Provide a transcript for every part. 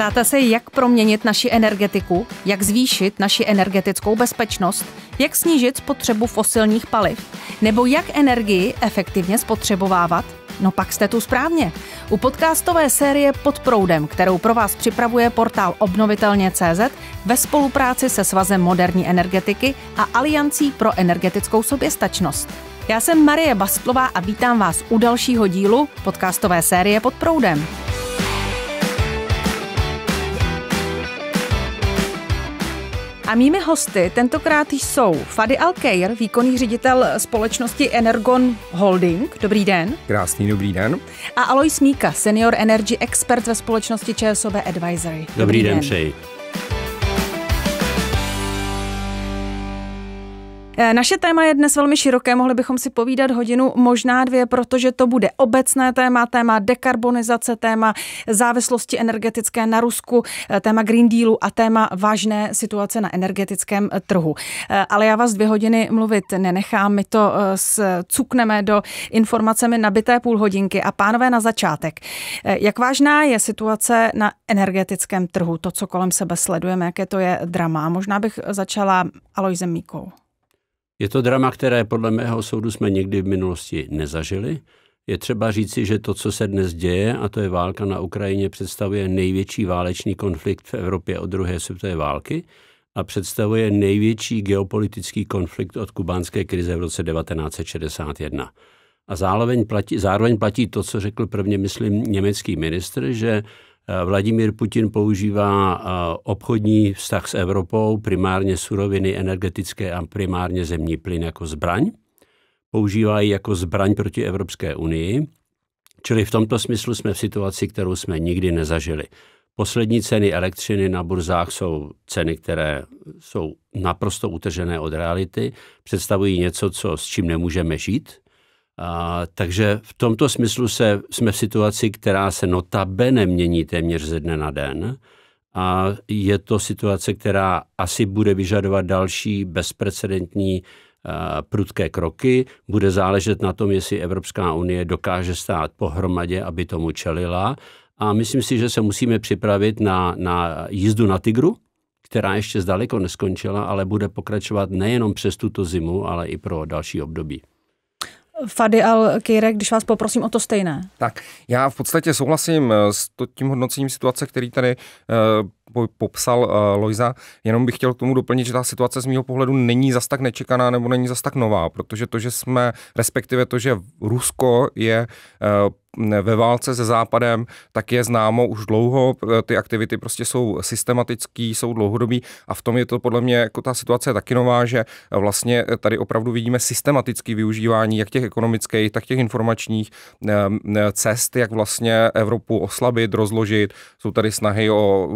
Ptáte se, jak proměnit naši energetiku, jak zvýšit naši energetickou bezpečnost, jak snížit spotřebu fosilních paliv, nebo jak energii efektivně spotřebovávat? No pak jste tu správně. U podcastové série Pod proudem, kterou pro vás připravuje portál obnovitelně.cz ve spolupráci se Svazem moderní energetiky a Aliancí pro energetickou soběstačnost. Já jsem Marie Bastlová a vítám vás u dalšího dílu podcastové série Pod proudem. A mými hosty tentokrát jsou Fady Alkeir, výkonný ředitel společnosti Energon Holding. Dobrý den. Krásný dobrý den. A Alois Míka, senior energy expert ve společnosti ČSOB Advisory. Dobrý, dobrý den, den přeji. Eh, naše téma je dnes velmi široké, mohli bychom si povídat hodinu, možná dvě, protože to bude obecné téma, téma dekarbonizace, téma závislosti energetické na Rusku, eh, téma Green Dealu a téma vážné situace na energetickém eh, trhu. Ale já vás dvě hodiny mluvit nenechám, my to cukneme do informacemi nabité půl hodinky. A pánové, na začátek, jak vážná je situace na energetickém trhu, to, co kolem sebe sledujeme, jaké to je drama? Možná bych začala Alojzem Míkou. Je to drama, které podle mého soudu jsme nikdy v minulosti nezažili. Je třeba říci, že to, co se dnes děje, a to je válka na Ukrajině, představuje největší válečný konflikt v Evropě od druhé světové války a představuje největší geopolitický konflikt od kubánské krize v roce 1961. A zároveň platí, zároveň platí to, co řekl prvně, myslím, německý ministr, že Eh, Vladimír Putin používá eh, obchodní vztah s Evropou, primárně suroviny energetické a primárně zemní plyn jako zbraň. Používá ji jako zbraň proti Evropské unii. Čili v tomto smyslu jsme v situaci, kterou jsme nikdy nezažili. Poslední ceny elektřiny na burzách jsou ceny, které jsou naprosto utržené od reality, představují něco, co, s čím nemůžeme žít – a, takže v tomto smyslu se, jsme v situaci, která se notabene mění téměř ze dne na den. A je to situace, která asi bude vyžadovat další bezprecedentní prudké kroky. Bude záležet na tom, jestli Evropská unie dokáže stát pohromadě, aby tomu čelila. A myslím si, že se musíme připravit na, na jízdu na Tigru, která ještě zdaleko neskončila, ale bude pokračovat nejenom přes tuto zimu, ale i pro další období. Fady al Kejrek, když vás poprosím o to stejné. Tak, já v podstatě souhlasím eh, s tím hodnocením situace, který tady uh, popsal uh, Lojza. Jenom bych chtěl k tomu doplnit, že ta situace z mého pohledu není zas tak nečekaná nebo není zas tak nová, protože to, že jsme, respektive to, že Rusko je uh, ve válce se západem, tak je známo už dlouho, ty aktivity prostě jsou systematický, jsou dlouhodobý a v tom je to podle mě jako ta situace taky nová, že vlastně tady opravdu vidíme systematický využívání jak těch ekonomických, tak těch informačních cest, jak vlastně Evropu oslabit, rozložit. Jsou tady snahy o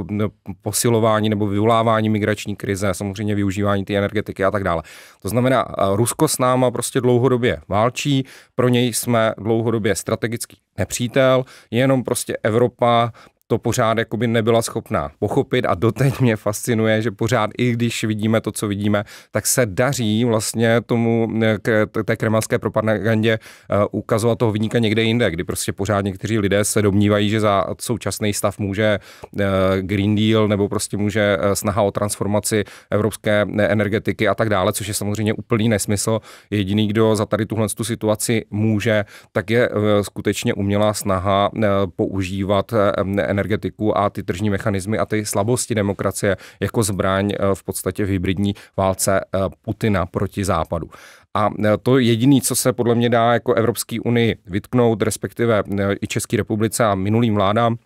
posilování nebo vyvolávání migrační krize, samozřejmě využívání ty energetiky a tak dále. To znamená, Rusko s náma prostě dlouhodobě válčí, pro něj jsme dlouhodobě strategický nepřítel, jenom prostě Evropa to pořád jakoby nebyla schopná pochopit a doteď mě fascinuje, že pořád i když vidíme to, co vidíme, tak se daří vlastně tomu eh, k, té kremalské propagandě eh, ukazovat toho vyníka někde jinde, kdy prostě pořád někteří lidé se domnívají, že za současný stav může eh, Green Deal nebo prostě může snaha o transformaci evropské energetiky a tak dále, což je samozřejmě úplný nesmysl. Jediný, kdo za tady tuhle tu situaci může, tak je skutečně umělá snaha používat energetiky energetiku a ty tržní mechanismy a ty slabosti demokracie jako zbraň eh, v podstatě v hybridní válce eh, Putina proti západu. A eh, to jediné, co se podle mě dá jako Evropské unii vytknout, respektive i České republice a minulým vládám,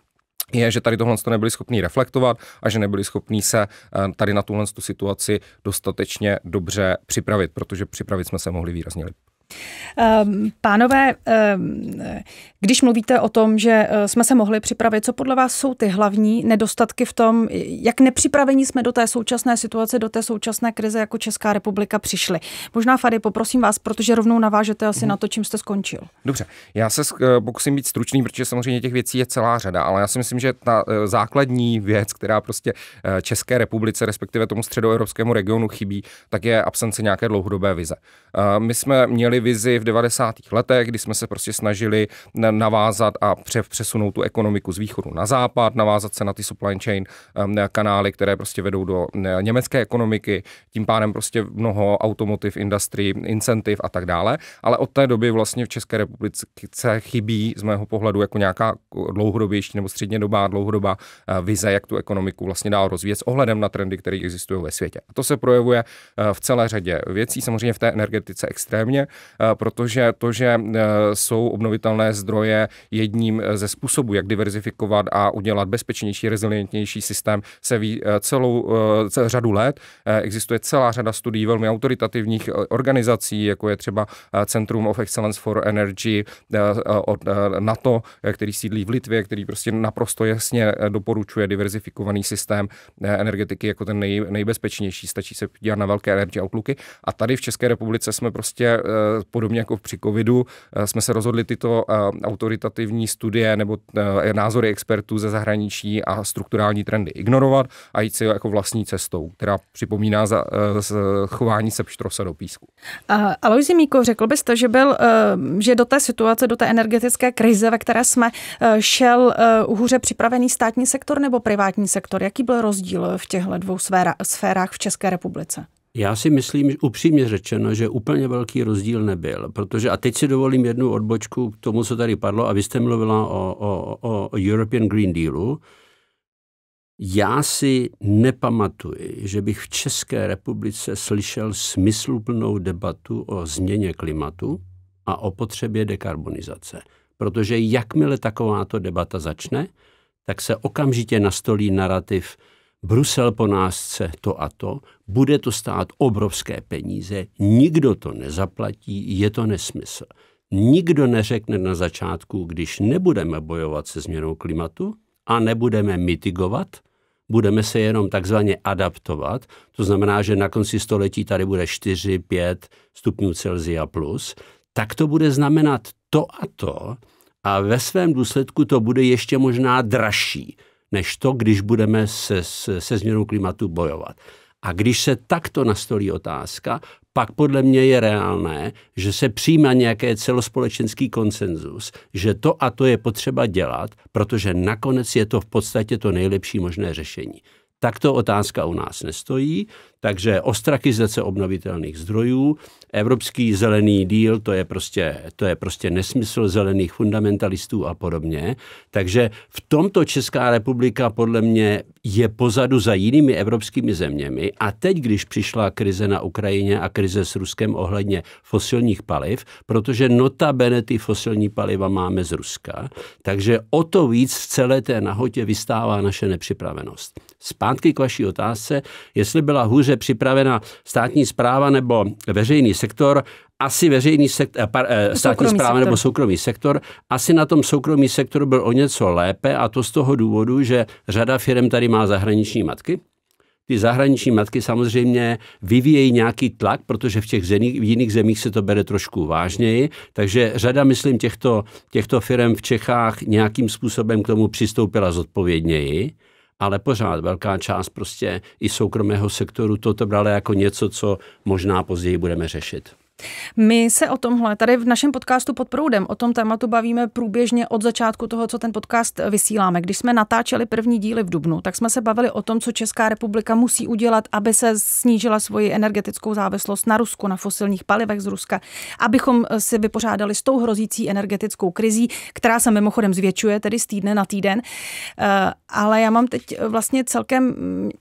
je, že tady tohle to nebyli schopni reflektovat a že nebyli schopni se tady na tuhle situaci dostatečně dobře připravit, protože připravit jsme se mohli výrazně líp. Ehm, pánové, ehm, když mluvíte o tom, že eh, jsme se mohli připravit, co podle vás jsou ty hlavní nedostatky v tom, jak nepřipravení jsme do té současné situace, do té současné krize jako Česká republika přišli? Možná, Fady, poprosím vás, protože rovnou navážete asi hmm. na to, čím jste skončil. Dobře, já se eh, pokusím být stručný, protože samozřejmě těch věcí je celá řada, ale já si myslím, že ta eh, základní věc, která prostě České republice, respektive tomu středoevropskému regionu chybí, tak je absence nějaké dlouhodobé vize. My jsme měli vizi v 90. letech, kdy jsme se prostě snažili navázat a přesunout tu ekonomiku z východu na západ, navázat se na ty supply chain ehm, kanály, které prostě vedou do německé ekonomiky, tím pádem prostě mnoho automotive industry, incentiv a tak dále, ale od té doby vlastně v České republice chybí z mého pohledu jako nějaká dlouhodobější nebo střednědobá dlouhodobá eh, vize, jak tu ekonomiku vlastně dál rozvíjet s ohledem na trendy, které existují ve světě. A to se projevuje eh, v celé řadě věcí, samozřejmě v té energetice extrémně, Eh, protože to, že eh, jsou obnovitelné zdroje jedním eh, ze způsobů, jak diverzifikovat a udělat bezpečnější, rezilientnější systém, se ví celou, celou řadu let. Existuje celá řada studií velmi autoritativních organizací, jako je třeba Centrum of Excellence for Energy od NATO, který sídlí v Litvě, který prostě naprosto jasně doporučuje diverzifikovaný systém energetiky jako ten nej, nejbezpečnější. Stačí se dělat na velké energy outlooky. A tady v České republice jsme prostě podobně jako při covidu, eh, jsme se rozhodli tyto eh, autoritativní studie nebo eh, názory expertů ze zahraničí a strukturální trendy ignorovat a jít si jako vlastní cestou, která připomíná za, z chování se pštrosa do písku. Alojzi Míko, řekl byste, že byl, že do té situace, do té energetické krize, ve které jsme, šel hůře připravený státní sektor nebo privátní sektor? Jaký byl rozdíl v těchto dvou sférách v České republice? Já si myslím, upřímně řečeno, že úplně velký rozdíl nebyl, protože, a teď si dovolím jednu odbočku k tomu, co tady padlo, a vy jste mluvila o, o, o European Green Dealu, já si nepamatuji, že bych v České republice slyšel smysluplnou debatu o změně klimatu a o potřebě dekarbonizace. Protože jakmile takováto debata začne, tak se okamžitě nastolí narrativ – Brusel po nás chce to a to, bude to stát obrovské peníze, nikdo to nezaplatí, je to nesmysl. Nikdo neřekne na začátku, když nebudeme bojovat se změnou klimatu a nebudeme mitigovat, budeme se jenom takzvaně adaptovat, to znamená, že na konci století tady bude 4, 5 stupňů Celsia plus, tak to bude znamenat to a to a ve svém důsledku to bude ještě možná dražší než to, když budeme se, se, se změnou klimatu bojovat. A když se takto nastolí otázka, pak podle mě je reálné, že se přijme nějaký celospolečenský konsenzus, že to a to je potřeba dělat, protože nakonec je to v podstatě to nejlepší možné řešení. Tak to otázka u nás nestojí, takže ostrakizace obnovitelných zdrojů, evropský zelený díl, to je prostě, to je prostě nesmysl zelených fundamentalistů a podobně. Takže v tomto Česká republika podle mě je pozadu za jinými evropskými zeměmi a teď, když přišla krize na Ukrajině a krize s Ruskem ohledně fosilních paliv, protože nota bene ty fosilní paliva máme z Ruska, takže o to víc v celé té nahotě vystává naše nepřipravenost. Spá zpátky k vaší otázce, jestli byla hůře připravena státní zpráva nebo veřejný sektor, asi veřejný sektor, eh, eh, státní zpráva sektor. nebo soukromý sektor, asi na tom soukromý sektor byl o něco lépe a to z toho důvodu, že řada firm tady má zahraniční matky, ty zahraniční matky samozřejmě vyvíjejí nějaký tlak, protože v těch zemí, v jiných zemích se to bere trošku vážněji, takže řada, myslím, těchto, těchto firm v Čechách nějakým způsobem k tomu přistoupila zodpovědněji ale pořád velká část prostě i soukromého sektoru toto brala jako něco, co možná později budeme řešit. My se o tomhle tady v našem podcastu pod proudem o tom tématu bavíme průběžně od začátku toho, co ten podcast vysíláme. Když jsme natáčeli první díly v Dubnu, tak jsme se bavili o tom, co Česká republika musí udělat, aby se snížila svoji energetickou závislost na Rusku, na fosilních palivech z Ruska, abychom se vypořádali s tou hrozící energetickou krizí, která se mimochodem zvětšuje, tedy z týdne na týden. Eh, ale já mám teď vlastně celkem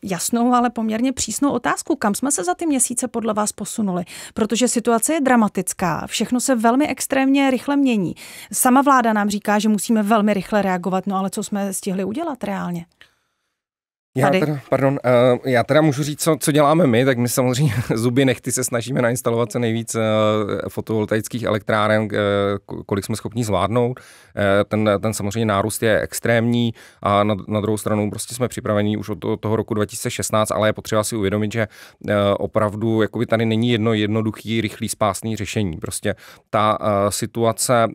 jasnou, ale poměrně přísnou otázku, kam jsme se za ty měsíce podle vás posunuli, protože situace situace je dramatická, všechno se velmi extrémně rychle mění. Sama vláda nám říká, že musíme velmi rychle reagovat, no ale co jsme stihli udělat reálně? Já teda, pardon, eh, já teda můžu říct, co, co děláme my, tak my samozřejmě zuby nechty se snažíme nainstalovat co nejvíc eh, fotovoltaických elektráren, eh, kolik jsme schopni zvládnout. Ten, ten samozřejmě nárůst je extrémní a na, na druhou stranu prostě jsme připraveni už od toho roku 2016, ale je potřeba si uvědomit, že opravdu jakoby tady není jedno jednoduchý, rychlý, spásný řešení. Prostě ta situace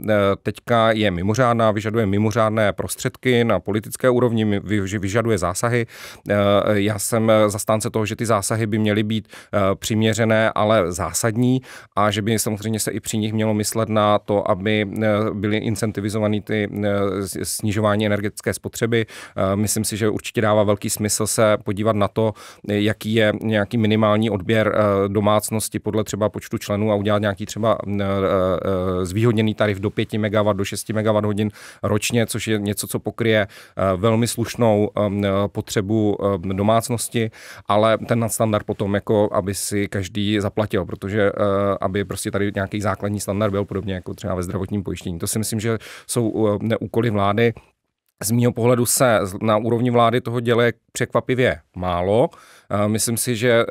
teďka je mimořádná, vyžaduje mimořádné prostředky na politické úrovni, vyžaduje zásahy, Eh, já jsem eh, zastánce toho, že ty zásahy by měly být eh, přiměřené, ale zásadní a že by samozřejmě se i při nich mělo myslet na to, aby byly incentivizovaný ty snižování energetické spotřeby. Myslím si, že určitě dává velký smysl se podívat na to, jaký je nějaký minimální odběr domácnosti podle třeba počtu členů a udělat nějaký třeba zvýhodněný tarif do 5 MW, do 6 hodin ročně, což je něco, co pokryje velmi slušnou potřebu spotřebu eh, domácnosti, ale ten nadstandard potom, jako aby si každý zaplatil, protože eh, aby prostě tady nějaký základní standard byl podobně jako třeba ve zdravotním pojištění. To si myslím, že jsou eh, úkoly vlády, z mého pohledu se na úrovni vlády toho děle překvapivě málo. Myslím si, že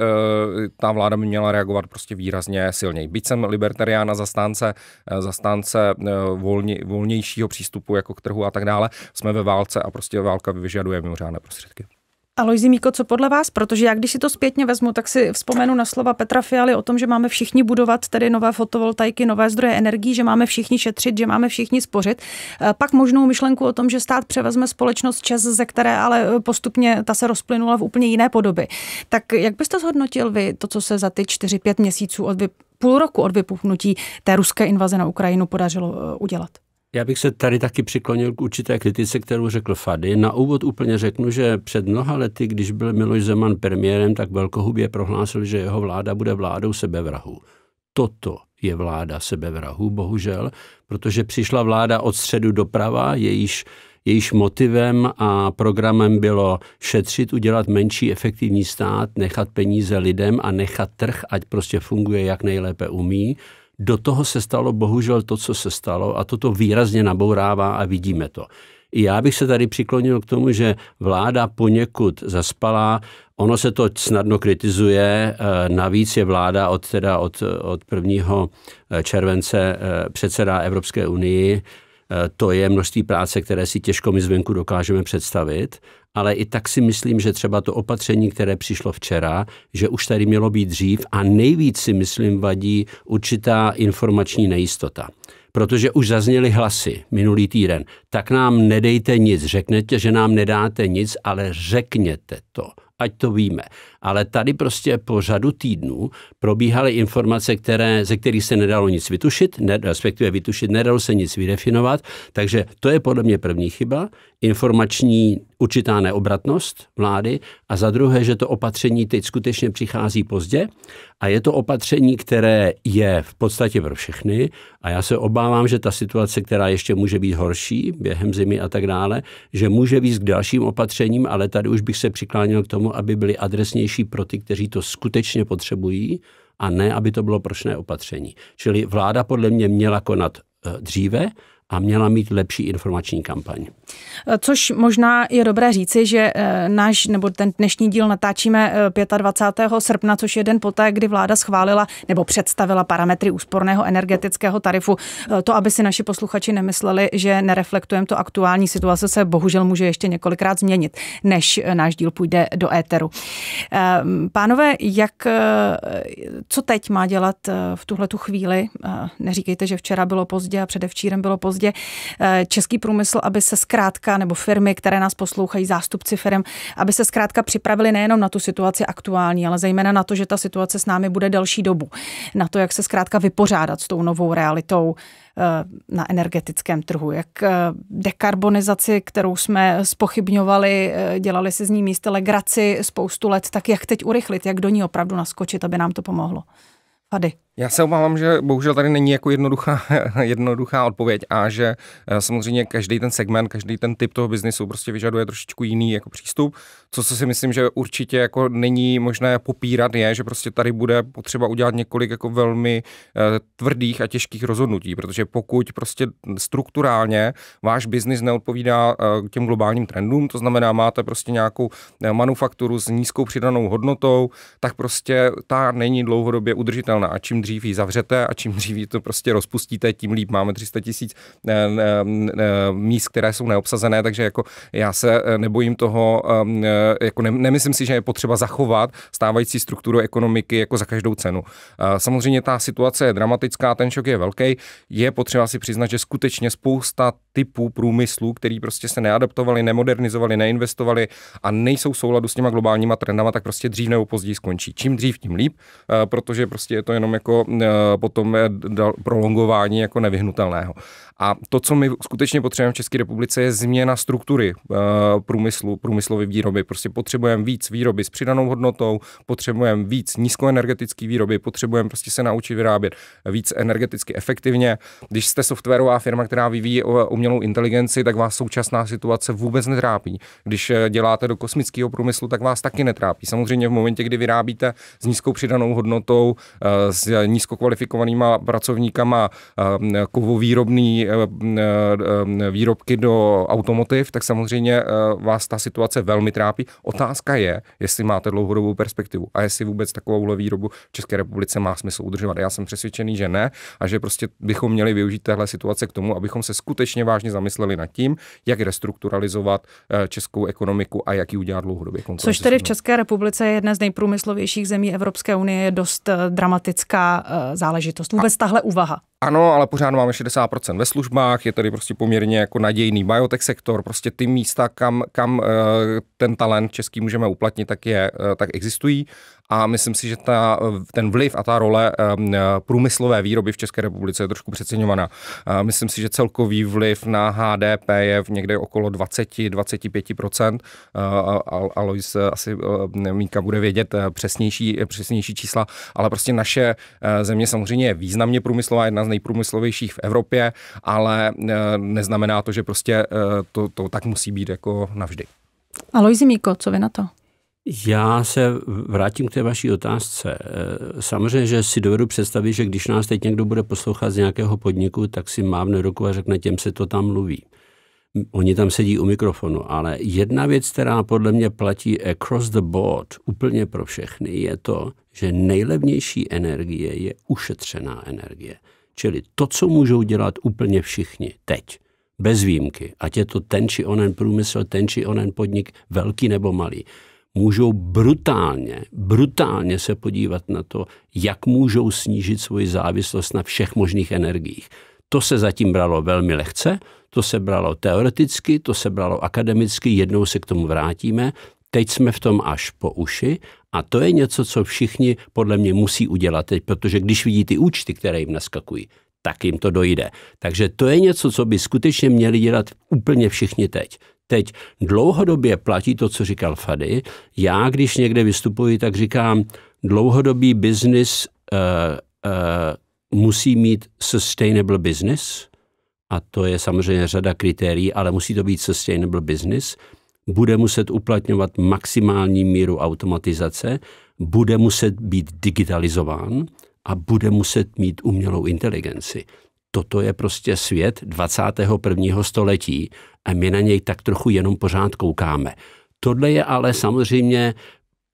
ta vláda by měla reagovat prostě výrazně silněji. Byť jsem a zastánce, zastánce volně, volnějšího přístupu jako k trhu a tak dále, jsme ve válce a prostě válka vyžaduje mimořádné prostředky. Alojzi Míko, co podle vás? Protože já, když si to zpětně vezmu, tak si vzpomenu na slova Petra Fialy o tom, že máme všichni budovat tedy nové fotovoltaiky, nové zdroje energii, že máme všichni šetřit, že máme všichni spořit. Eh, pak možnou myšlenku o tom, že stát převezme společnost Čes, ze které ale eh, postupně ta se rozplynula v úplně jiné podoby. Tak jak byste zhodnotil vy to, co se za ty 4-5 měsíců od vy, půl roku od vypuknutí té ruské invaze na Ukrajinu podařilo eh, udělat? Já bych se tady taky přiklonil k určité kritice, kterou řekl Fady. Na úvod úplně řeknu, že před mnoha lety, když byl Miloš Zeman premiérem, tak velkohubě prohlásil, že jeho vláda bude vládou sebevrahu. Toto je vláda sebevrahu, bohužel, protože přišla vláda od středu doprava, jejíž jejíž motivem a programem bylo šetřit, udělat menší efektivní stát, nechat peníze lidem a nechat trh, ať prostě funguje, jak nejlépe umí. Do toho se stalo bohužel to, co se stalo a toto výrazně nabourává a vidíme to. I já bych se tady přiklonil k tomu, že vláda poněkud zaspala. ono se to snadno kritizuje, eh, navíc je vláda od, teda od, od 1. Eh, července eh, předseda Evropské unii, Eh, to je množství práce, které si těžko my zvenku dokážeme představit, ale i tak si myslím, že třeba to opatření, které přišlo včera, že už tady mělo být dřív a nejvíc si myslím vadí určitá informační nejistota protože už zazněly hlasy minulý týden. Tak nám nedejte nic, řeknete, že nám nedáte nic, ale řekněte to, ať to víme ale tady prostě po řadu týdnů probíhaly informace, které, ze kterých se nedalo nic vytušit, ne, respektive vytušit, nedalo se nic vydefinovat, takže to je podle mě první chyba, informační určitá neobratnost vlády a za druhé, že to opatření teď skutečně přichází pozdě a je to opatření, které je v podstatě pro všechny a já se obávám, že ta situace, která ještě může být horší během zimy a tak dále, že může být k dalším opatřením, ale tady už bych se přiklánil k tomu, aby byly adresnější důležitější pro ty, kteří to skutečně potřebují, a ne, aby to bylo prošné opatření. Čili vláda podle mě měla konat eh, dříve a měla mít lepší informační kampaň. Eh, což možná je dobré říci, že eh, náš nebo ten dnešní díl natáčíme eh, 25. srpna, což je den poté, kdy vláda schválila nebo představila parametry úsporného energetického tarifu. To, aby si naši posluchači nemysleli, že nereflektujeme to aktuální situace, se bohužel může ještě několikrát změnit, než náš díl půjde do éteru. Pánové, jak, co teď má dělat v tuhle chvíli? Neříkejte, že včera bylo pozdě a předevčírem bylo pozdě pozdě eh, český průmysl, aby se zkrátka, nebo firmy, které nás poslouchají, zástupci firm, aby se zkrátka připravili nejenom na tu situaci aktuální, ale zejména na to, že ta situace s námi bude delší dobu. Na to, jak se zkrátka vypořádat s tou novou realitou eh, na energetickém trhu, jak eh, dekarbonizaci, kterou jsme spochybňovali, dělali si z ní místo legraci spoustu let, tak jak teď urychlit, jak do ní opravdu naskočit, aby nám to pomohlo. Fady. Já se obávám, že bohužel tady není jako jednoduchá, jednoduchá odpověď a že eh, samozřejmě každý ten segment, každý ten typ toho biznisu prostě vyžaduje trošičku jiný jako přístup. Co, co si myslím, že určitě jako není možné popírat je, že prostě tady bude potřeba udělat několik jako velmi eh, tvrdých a těžkých rozhodnutí, protože pokud prostě strukturálně váš biznis neodpovídá eh, těm globálním trendům, to znamená máte prostě nějakou manufakturu s nízkou přidanou hodnotou, tak prostě ta není dlouhodobě udržitelná. A čím dřív ji zavřete a čím dřív ji to prostě rozpustíte, tím líp. Máme 300 tisíc eh, eh, eh, míst, které jsou neobsazené, takže jako já se nebojím toho, ehm, jako nemyslím si, že je potřeba zachovat stávající strukturu ekonomiky jako za každou cenu. Samozřejmě ta situace je dramatická, ten šok je velký, je potřeba si přiznat, že skutečně spousta typů průmyslů, který prostě se neadaptovali, nemodernizovali, neinvestovali a nejsou v souladu s těma globálníma trendama, tak prostě dřív nebo později skončí. Čím dřív, tím líp, protože prostě je to jenom jako jako eh, potom prolongování jako nevyhnutelného. A to, co my skutečně potřebujeme v České republice, je změna struktury eh, průmyslu, průmyslové výroby. Prostě potřebujeme víc výroby s přidanou hodnotou, potřebujeme víc nízkoenergetické výroby, potřebujeme prostě se naučit vyrábět víc energeticky efektivně. Když jste softwarová firma, která vyvíjí umělou inteligenci, tak vás současná situace vůbec netrápí. Když eh, děláte do kosmického průmyslu, tak vás taky netrápí. Samozřejmě v momentě, kdy vyrábíte s nízkou přidanou hodnotou, s nízkokvalifikovanýma pracovníkama eh, kovovýrobný eh, eh, výrobky do automotiv, tak samozřejmě vás ta situace velmi trápí. Otázka je, jestli máte dlouhodobou perspektivu a jestli vůbec takovou výrobu v České republice má smysl udržovat. Já jsem přesvědčený, že ne a že prostě bychom měli využít téhle situace k tomu, abychom se skutečně vážně zamysleli nad tím, jak restrukturalizovat českou ekonomiku a jak ji udělat dlouhodobě. Což tedy v České republice je jedna z nejprůmyslovějších zemí Evropské unie, je dost dramatická Eh, záležitost, vůbec tahle úvaha? Ano, ale pořád máme 60% ve službách, je tady prostě poměrně jako nadějný biotech sektor, prostě ty místa, kam, kam eh, ten talent český můžeme uplatnit, tak, je, eh, tak existují a myslím si, že ta, eh, ten vliv a ta role průmyslové výroby v České republice je trošku přeceňovaná. Myslím si, že celkový vliv na HDP je v někde okolo 20-25%. Alois asi Mínka bude vědět přesnější, přesnější čísla, ale prostě naše země samozřejmě je významně průmyslová, jedna z nejprůmyslovějších v Evropě, ale eh, neznamená to, že prostě eh, to, to tak musí být jako navždy. Alojzi Míko, co vy na to? Já se vrátím k té vaší otázce. Eh, samozřejmě, že si dovedu představit, že když nás teď někdo bude poslouchat z nějakého podniku, tak si mávne ruku a řekne, těm se to tam mluví. Oni tam sedí u mikrofonu, ale jedna věc, která podle mě platí across the board, úplně pro všechny, je to, že nejlevnější energie je ušetřená energie. Čili to, co můžou dělat úplně všichni teď, bez výjimky, ať je to ten či onen průmysl, ten či onen podnik, velký nebo malý, můžou brutálně, brutálně se podívat na to, jak můžou snížit svoji závislost na všech možných energiích. To se zatím bralo velmi lehce, to se bralo teoreticky, to se bralo akademicky, jednou se k tomu vrátíme. Teď jsme v tom až po uši a to je něco, co všichni podle mě musí udělat teď, protože když vidí ty účty, které jim naskakují, tak jim to dojde. Takže to je něco, co by skutečně měli dělat úplně všichni teď. Teď dlouhodobě platí to, co říkal Fady. Já, když někde vystupuji, tak říkám, dlouhodobý biznis uh, uh, musí mít sustainable business, a to je samozřejmě řada kritérií, ale musí to být sustainable business – bude muset uplatňovat maximální míru automatizace, bude muset být digitalizován a bude muset mít umělou inteligenci. Toto je prostě svět 21. století a my na něj tak trochu jenom pořád koukáme. Tohle je ale samozřejmě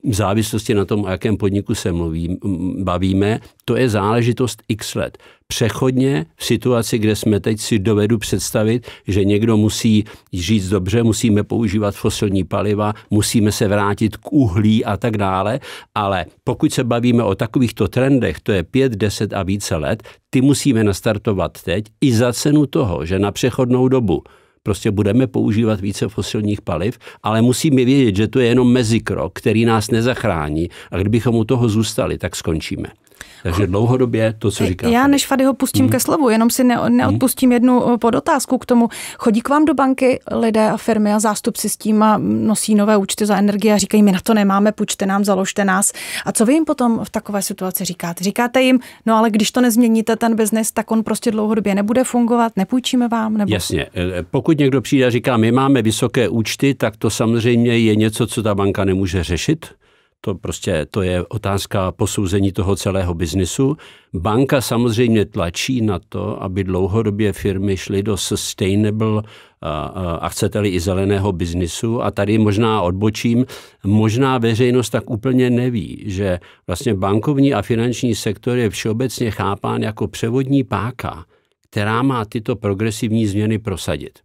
v závislosti na tom, o jakém podniku se mluví, bavíme, to je záležitost x let. Přechodně v situaci, kde jsme teď, si dovedu představit, že někdo musí říct dobře, musíme používat fosilní paliva, musíme se vrátit k uhlí a tak dále, ale pokud se bavíme o takovýchto trendech, to je 5, 10 a více let, ty musíme nastartovat teď i za cenu toho, že na přechodnou dobu Prostě budeme používat více fosilních paliv, ale musíme vědět, že to je jenom mezikrok, který nás nezachrání a kdybychom u toho zůstali, tak skončíme. Takže dlouhodobě to, co eh, říkáte. Já než Fadyho pustím hmm. ke slovu, jenom si ne, hmm. neodpustím hmm. jednu eh, podotázku k tomu. Chodí k vám do banky lidé a firmy a zástupci s tím a nosí nové účty za energie a říkají, my na to nemáme, půjčte nám, založte nás. A co vy jim potom v takové situaci říkáte? Říkáte jim, no ale když to nezměníte, ten biznis, tak on prostě dlouhodobě nebude fungovat, nepůjčíme vám? Nebo... Jasně, eh, pokud někdo přijde a říká, my máme vysoké účty, tak to samozřejmě je něco, co ta banka nemůže řešit to prostě to je otázka posouzení toho celého biznisu. Banka samozřejmě tlačí na to, aby dlouhodobě firmy šly do sustainable a chcete-li i zeleného biznisu. A tady možná odbočím, možná veřejnost tak úplně neví, že vlastně bankovní a finanční sektor je všeobecně chápán jako převodní páka, která má tyto progresivní změny prosadit.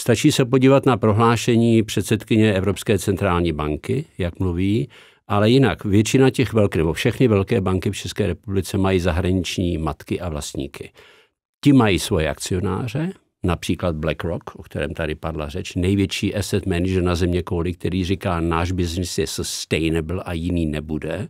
Stačí se podívat na prohlášení předsedkyně Evropské centrální banky, jak mluví, ale jinak většina těch velkých, nebo všechny velké banky v České republice mají zahraniční matky a vlastníky. Ti mají svoje akcionáře, například BlackRock, o kterém tady padla řeč, největší asset manager na země kouli, který říká, náš biznis je sustainable a jiný nebude.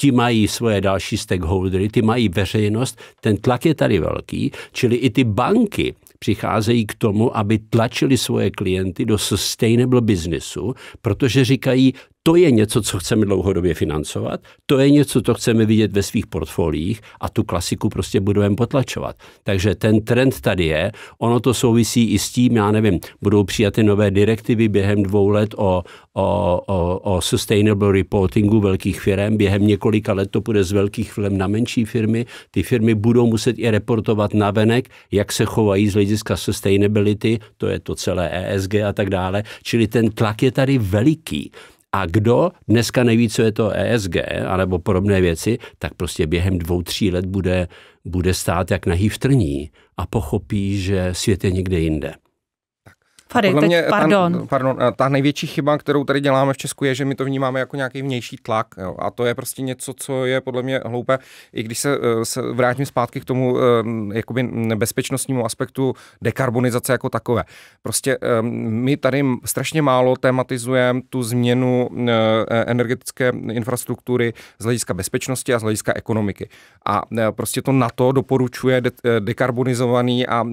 Ti mají svoje další stakeholdery, ty mají veřejnost, ten tlak je tady velký, čili i ty banky přicházejí k tomu, aby tlačili svoje klienty do sustainable businessu, protože říkají, to je něco, co chceme dlouhodobě financovat, to je něco, co chceme vidět ve svých portfoliích a tu klasiku prostě budeme potlačovat. Takže ten trend tady je, ono to souvisí i s tím, já nevím, budou přijaty nové direktivy během dvou let o, o, o, o sustainable reportingu velkých firm, během několika let to bude z velkých firm na menší firmy, ty firmy budou muset i reportovat na venek, jak se chovají z hlediska sustainability, to je to celé ESG a tak dále, čili ten tlak je tady veliký. A kdo dneska neví, co je to ESG, anebo podobné věci, tak prostě během dvou, tří let bude, bude stát jak nahý v trní a pochopí, že svět je někde jinde. Fary, Podle teď, mě, pardon. Ta, pardon, eh, ta největší chyba, kterou tady děláme v Česku, je, že my to vnímáme jako nějaký vnější tlak. Jo. A to je prostě něco, co je podle mě hloupé. I když se, eh, se vrátím zpátky k tomu ehm, jakoby nebezpečnostnímu aspektu dekarbonizace jako takové. Prostě ehm, my tady strašně málo tematizujeme tu změnu eh, e, energetické infrastruktury z hlediska bezpečnosti a z hlediska ekonomiky. A prostě to na to doporučuje dekarbonizovaný a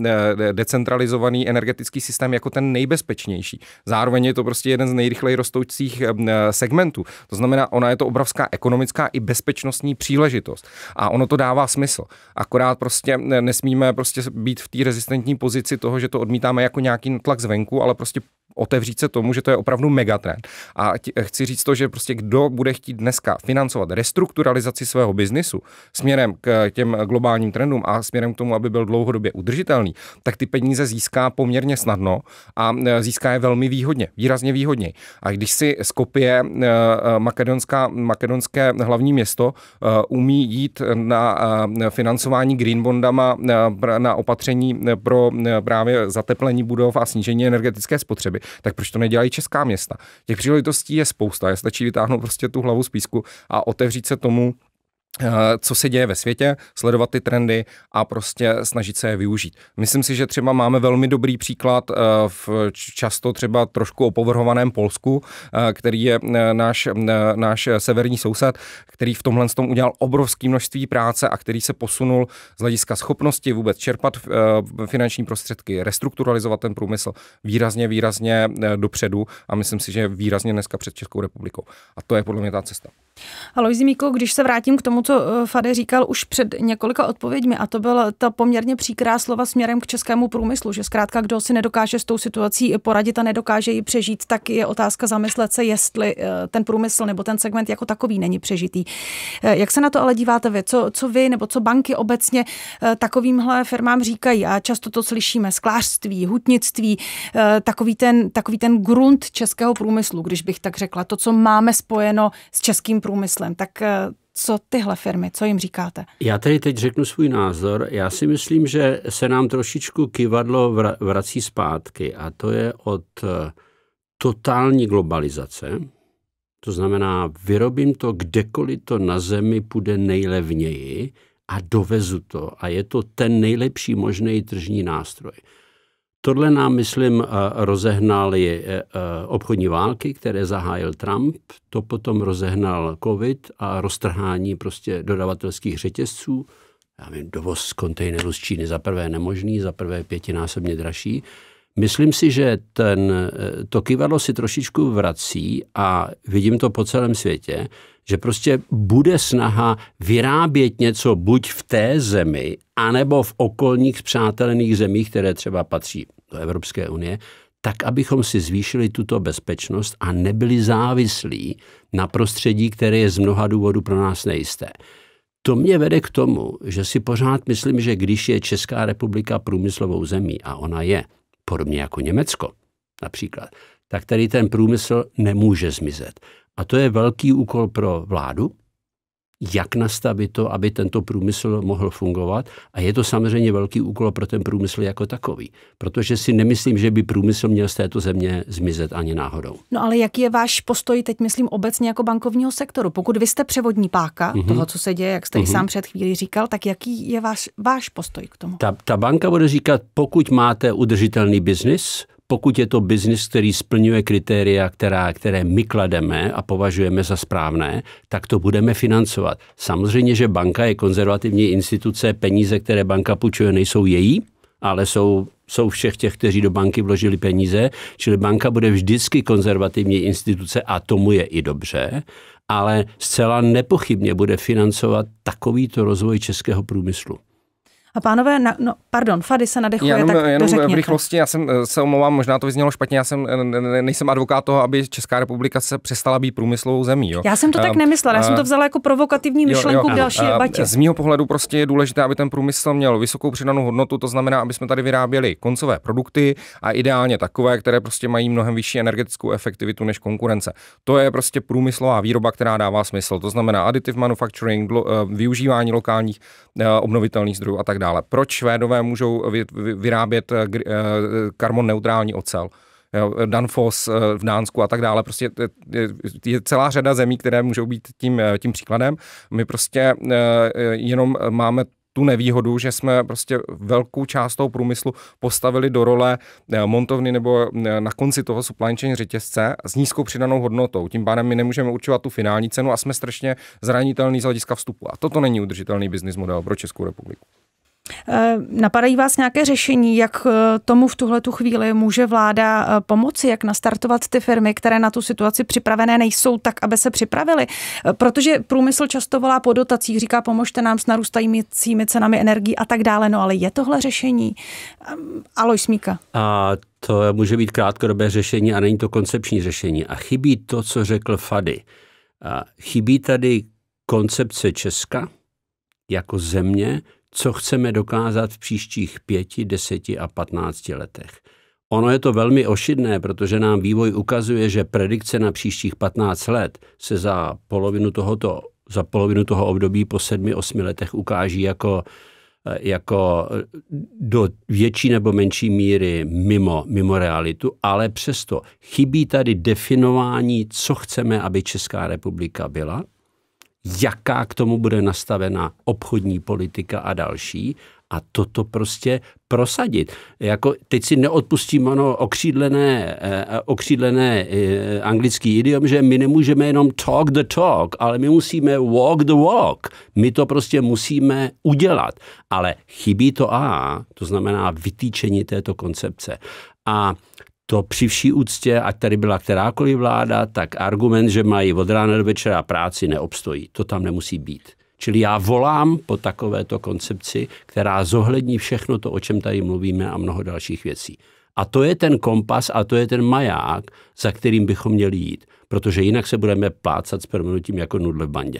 decentralizovaný energetický systém jako ten nejbezpečnější. Zároveň je to prostě jeden z nejrychleji rostoucích eh, eh, segmentů. To znamená, ona je to obrovská ekonomická i bezpečnostní příležitost. A ono to dává smysl. Akorát prostě nesmíme prostě být v té rezistentní pozici toho, že to odmítáme jako nějaký tlak zvenku, ale prostě otevřít se tomu, že to je opravdu megatrend. A eh, chci říct to, že prostě kdo bude chtít dneska financovat restrukturalizaci svého biznisu směrem k eh, těm eh, globálním trendům a směrem k tomu, aby byl dlouhodobě udržitelný, tak ty peníze získá poměrně snadno a získá je velmi výhodně, výrazně výhodně. A když si Skopje, makedonská, makedonské hlavní město, umí jít na financování green bondama na opatření pro právě zateplení budov a snížení energetické spotřeby, tak proč to nedělají česká města? Těch příležitostí je spousta, je stačí vytáhnout prostě tu hlavu z písku a otevřít se tomu, Eh, co se děje ve světě, sledovat ty trendy a prostě snažit se je využít. Myslím si, že třeba máme velmi dobrý příklad eh, v často třeba trošku opovrhovaném Polsku, eh, který je náš, náš severní soused, který v tomhle tom udělal obrovské množství práce a který se posunul z hlediska schopnosti vůbec čerpat finanční prostředky, restrukturalizovat ten průmysl výrazně, výrazně dopředu a myslím si, že výrazně dneska před Českou republikou. A to je podle mě ta cesta. Aloisi Míko, když se vrátím k tomu, co eh, Fade říkal už před několika odpověďmi, a to byla ta poměrně příkrá slova směrem k českému průmyslu, že zkrátka kdo si nedokáže s tou situací poradit a nedokáže ji přežít, tak je otázka zamyslet se, jestli eh, ten průmysl nebo ten segment jako takový není přežitý. Eh, jak se na to ale díváte vy? Co, co vy nebo co banky obecně takovýmhle firmám říkají? A často to slyšíme, sklářství, hutnictví, takový ten, takový ten grunt českého průmyslu, když bych tak řekla, to, co máme spojeno s českým průmyslem průmyslem. Tak eh, co tyhle firmy, co jim říkáte? Já tady teď řeknu svůj názor. Já si myslím, že se nám trošičku kivadlo vrací zpátky a to je od eh, totální globalizace, to znamená, vyrobím to kdekoliv to na zemi půjde nejlevněji a dovezu to. A je to ten nejlepší možný tržní nástroj. Tohle nám, myslím, eh, rozehnaly eh, eh, obchodní války, které zahájil Trump, to potom rozehnal COVID a roztrhání prostě dodavatelských řetězců. Já vím, dovoz kontejnerů z Číny za prvé nemožný, za prvé pětinásobně dražší. Myslím si, že ten, to kývadlo si trošičku vrací a vidím to po celém světě, že prostě bude snaha vyrábět něco buď v té zemi, anebo v okolních zpřátelených zemích, které třeba patří do Evropské unie, tak, abychom si zvýšili tuto bezpečnost a nebyli závislí na prostředí, které je z mnoha důvodů pro nás nejisté. To mě vede k tomu, že si pořád myslím, že když je Česká republika průmyslovou zemí, a ona je, podobně jako Německo například, tak tady ten průmysl nemůže zmizet. A to je velký úkol pro vládu, jak nastavit to, aby tento průmysl mohl fungovat. A je to samozřejmě velký úkol pro ten průmysl jako takový, protože si nemyslím, že by průmysl měl z této země zmizet ani náhodou. No ale jaký je váš postoj teď, myslím, obecně jako bankovního sektoru? Pokud vy jste převodní páka mm-hmm. toho, co se děje, jak jste mm-hmm. sám před chvílí říkal, tak jaký je váš, váš postoj k tomu? Ta, ta banka bude říkat, pokud máte udržitelný biznis, pokud je to biznis, který splňuje kritéria, která, které my klademe a považujeme za správné, tak to budeme financovat. Samozřejmě, že banka je konzervativní instituce, peníze, které banka půjčuje, nejsou její, ale jsou, jsou všech těch, kteří do banky vložili peníze, čili banka bude vždycky konzervativní instituce a tomu je i dobře, ale zcela nepochybně bude financovat takovýto rozvoj českého průmyslu. A pánové, na, no, pardon, Fady se nadechuje, já jenom, tak jenom v rychlosti, já jsem eh, se omlouvám, možná to vyznělo špatně, já jsem, eh, nejsem advokát toho, aby Česká republika se přestala být průmyslovou zemí. Jo. Já jsem to tak eh, nemyslela, já jsem to vzala jako provokativní myšlenku jo, jo, k další debatě. Z mého pohledu prostě je důležité, aby ten průmysl měl vysokou přidanou hodnotu, to znamená, aby jsme tady vyráběli koncové produkty a ideálně takové, které prostě mají mnohem vyšší energetickou efektivitu než konkurence. To je prostě průmyslová výroba, která dává smysl. To znamená additive manufacturing, využívání lokálních obnovitelných zdrojů a tak dále. Proč Švédové můžou vyrábět eh, eh, karbon neutrální ocel? Danfoss eh, v Dánsku a tak dále. Prostě je celá řada zemí, které můžou být tím, tím příkladem. My prostě jenom máme tu nevýhodu, že jsme prostě velkou část toho průmyslu postavili do role montovny nebo na konci toho supply chain řetězce s nízkou přidanou hodnotou. Tím pádem my nemůžeme určovat tu finální cenu a jsme strašně zranitelní z hlediska vstupu. A toto není udržitelný business model pro Českou republiku. Eh, napadají vás nějaké řešení, jak eh, tomu v tuhle tu chvíli může vláda eh, pomoci, jak nastartovat ty firmy, které na tu situaci připravené nejsou, tak aby se připravili? Protože průmysl často volá po dotacích, říká pomožte nám s narůstajícími cenami energií a tak dále, no ale je tohle řešení? Alois Míka. A to může být krátkodobé řešení a není to koncepční řešení. A chybí to, co řekl Fady. A chybí tady koncepce Česka jako země, co chceme dokázat v příštích pěti, deseti a patnácti letech. Ono je to velmi ošidné, protože nám vývoj ukazuje, že predikce na příštích 15 let se za polovinu, tohoto, za polovinu toho období po 7-8 letech ukáží jako, jako do větší nebo menší míry mimo, mimo realitu, ale přesto chybí tady definování, co chceme, aby Česká republika byla jaká k tomu bude nastavená obchodní politika a další a toto prostě prosadit. Jako teď si neodpustím ono okřídlené, eh, eh, okřídlené eh, anglický idiom, že my nemůžeme jenom talk the talk, ale my musíme walk the walk. My to prostě musíme udělat. Ale chybí to A, to znamená vytýčení této koncepce. A to při vší úctě, ať tady byla kterákoliv vláda, tak argument, že mají od rána do večera práci, neobstojí. To tam nemusí být. Čili já volám po takovéto koncepci, která zohlední všechno to, o čem tady mluvíme a mnoho dalších věcí. A to je ten kompas a to je ten maják, za kterým bychom měli jít, protože jinak se budeme plácat s permanutím jako nudle v bandě.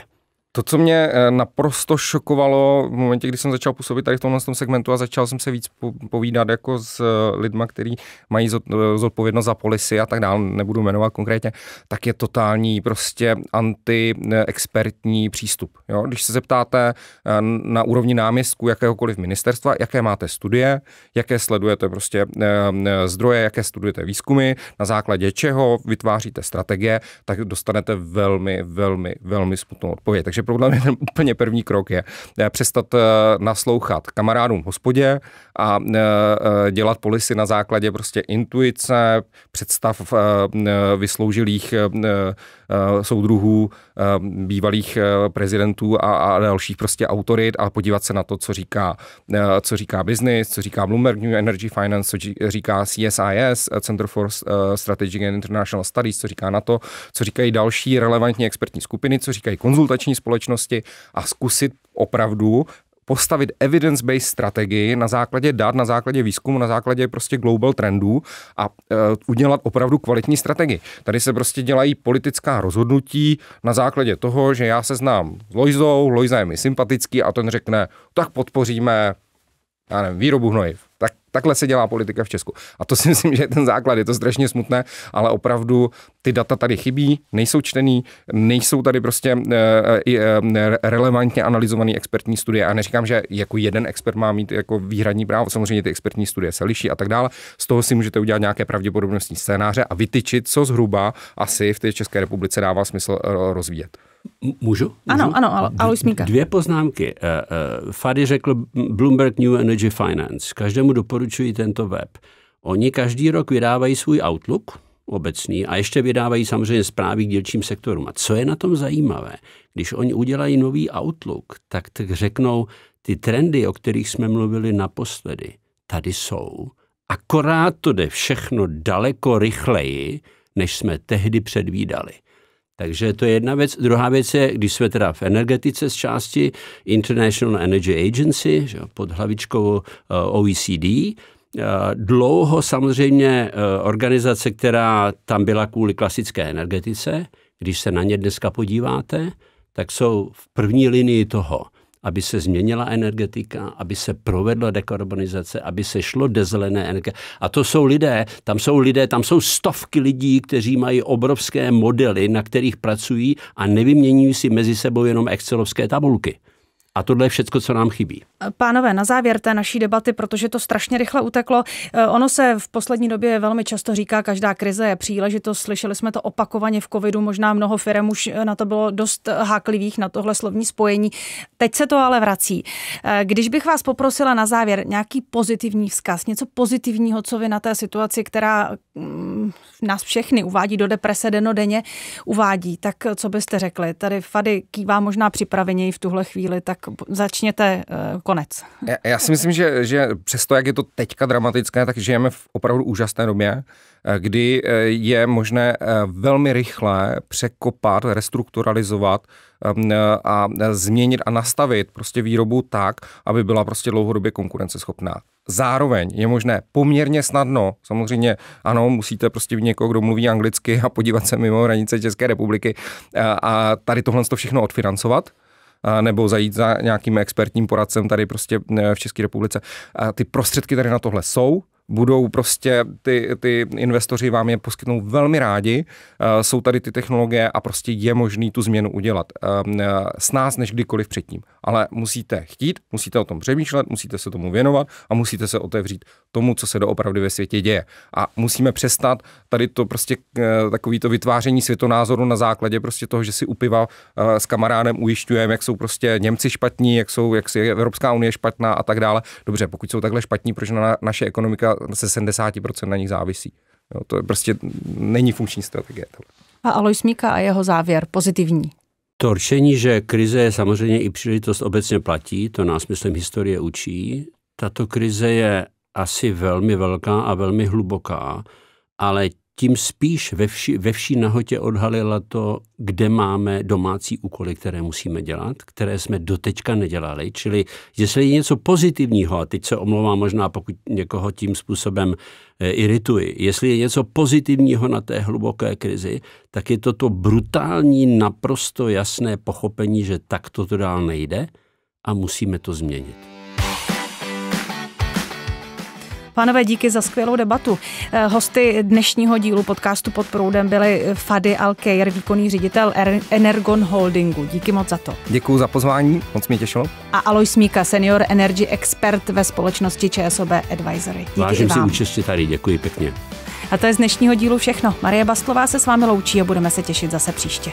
To, co mě eh, naprosto šokovalo v momentě, kdy jsem začal působit tady v tomhle tom segmentu a začal jsem se víc povídat jako s eh, lidma, kteří mají eh, zodpovědnost za polisy a tak dále, nebudu jmenovat konkrétně, tak je totální prostě antiexpertní přístup. Jo? Když se zeptáte na úrovni náměstku jakéhokoliv ministerstva, jaké máte studie, jaké sledujete prostě zdroje, jaké studujete výzkumy, na základě čeho vytváříte strategie, tak dostanete velmi, velmi, velmi smutnou odpověď. Takže takže podle mě ten úplně první krok je eh, přestat eh, naslouchat kamarádům v hospodě a eh, dělat polisy na základě prostě intuice, představ vysloužilých Eh, soudruhů, eh, bývalých eh, prezidentů a, a dalších prostě autorit a podívat se na to, co říká, co říká business, co říká Bloomberg New Energy Finance, co říká CSIS, Center for Strategic and International Studies, co říká na to, co říkají další relevantní expertní skupiny, co říkají konzultační společnosti a zkusit opravdu postavit evidence-based strategii na základě dat, na základě výzkumu, na základě prostě global trendů a uh, udělat opravdu kvalitní strategii. Tady se prostě dělají politická rozhodnutí na základě toho, že já se znám s Lojzou, Lojza je mi sympatický a ten řekne, tak podpoříme já nevím, výrobu hnojiv. Tak, takhle se dělá politika v Česku. A to si myslím, že je ten základ. Je to strašně smutné, ale opravdu ty data tady chybí, nejsou čtený, nejsou tady prostě e, e, relevantně analyzovaný expertní studie. A neříkám, že jako jeden expert má mít jako výhradní právo. Samozřejmě ty expertní studie se liší a tak dále. Z toho si můžete udělat nějaké pravděpodobnostní scénáře a vytyčit, co zhruba asi v té České republice dává smysl rozvíjet. Můžu? Ano, ano, ale Alois Dvě poznámky. Eh, eh, Fady řekl Bloomberg New Energy Finance. Každému doporučuji tento web. Oni každý rok vydávají svůj Outlook, obecný a ještě vydávají samozřejmě zprávy k dílčím sektorům. A co je na tom zajímavé? Když oni udělají nový Outlook, tak, tak řeknou, ty trendy, o kterých jsme mluvili naposledy, tady jsou. Akorát to jde všechno daleko rychleji, než jsme tehdy předvídali. Takže to je jedna věc. Druhá věc je, když jsme teda v energetice z části International Energy Agency, že, pod hlavičkou eh, OECD, eh, Dlouho samozřejmě eh, organizace, která tam byla kvůli klasické energetice, když se na ně dneska podíváte, tak jsou v první linii toho aby se změnila energetika, aby se provedla dekarbonizace, aby se šlo do zelené energie. A to jsou lidé, tam jsou lidé, tam jsou stovky lidí, kteří mají obrovské modely, na kterých pracují a nevyměňují si mezi sebou jenom excelovské tabulky. A tohle je všecko, co nám chybí. Eh, pánové, na závěr té naší debaty, protože to strašně rychle uteklo, eh, ono se v poslední době velmi často říká, každá krize je příležitost. Slyšeli jsme to opakovaně v covidu, možná mnoho firm už eh, na to bylo dost háklivých, na tohle slovní spojení. Teď se to ale vrací. Když bych vás poprosila na závěr nějaký pozitivní vzkaz, něco pozitivního, co vy na té situaci, která mm, nás všechny uvádí do deprese denodenně, uvádí, tak co byste řekli? Tady Fady kývá možná připraveněji v tuhle chvíli, tak začněte eh, konec. Já, já si myslím, že, že přesto, jak je to teďka dramatické, tak žijeme v opravdu úžasné době, eh, kdy eh, je možné velmi rychle překopat, restrukturalizovat a změnit a nastavit prostě výrobu tak, aby byla prostě dlouhodobě konkurenceschopná. Zároveň je možné poměrně snadno, samozřejmě ano, musíte prostě být někoho, kdo mluví anglicky a podívat se mimo hranice České republiky a tady tohle to všechno odfinancovat, nebo zajít za nějakým expertním poradcem tady prostě v České republice. A ty prostředky tady na tohle jsou, budou prostě ty, ty investoři vám je poskytnou velmi rádi. Eh, jsou tady ty technologie a prostě je možný tu změnu udělat ehm, eh, s nás než kdykoliv předtím. Ale musíte chtít, musíte o tom přemýšlet, musíte se tomu věnovat a musíte se otevřít tomu, co se doopravdy ve světě děje. A musíme přestat tady to prostě eh, takový to vytváření světonázoru na základě prostě toho, že si upiva s kamarádem ujišťujeme, jak jsou prostě Němci špatní, jak jsou, jak si Evropská unie špatná a tak dále. Dobře, pokud jsou takhle špatní, proč na naše ekonomika se 70% na nich závisí. Jo, to je prostě není funkční strategie. A Alois Míka a jeho závěr pozitivní. To rčení, že krize je samozřejmě i příležitost obecně platí, to nás, myslím, historie učí. Tato krize je asi velmi velká a velmi hluboká, ale tím spíš ve vší, ve vší nahotě odhalila to, kde máme domácí úkoly, které musíme dělat, které jsme doteďka nedělali. Čili jestli je něco pozitivního, a teď se omlouvám možná, pokud někoho tím způsobem eh, irituji, jestli je něco pozitivního na té hluboké krizi, tak je to to brutální, naprosto jasné pochopení, že takto to dál nejde a musíme to změnit. Pánové, díky za skvělou debatu. Eh, hosty dnešního dílu podcastu pod proudem byly Fady Alkejer, výkonný ředitel er- Energon Holdingu. Díky moc za to. Děkuji za pozvání, moc mě těšilo. A Alois Míka, senior energy expert ve společnosti ČSOB Advisory. Díky Vážím si účastě tady, děkuji pěkně. A to je z dnešního dílu všechno. Marie Bastlová se s vámi loučí a budeme se těšit zase příště.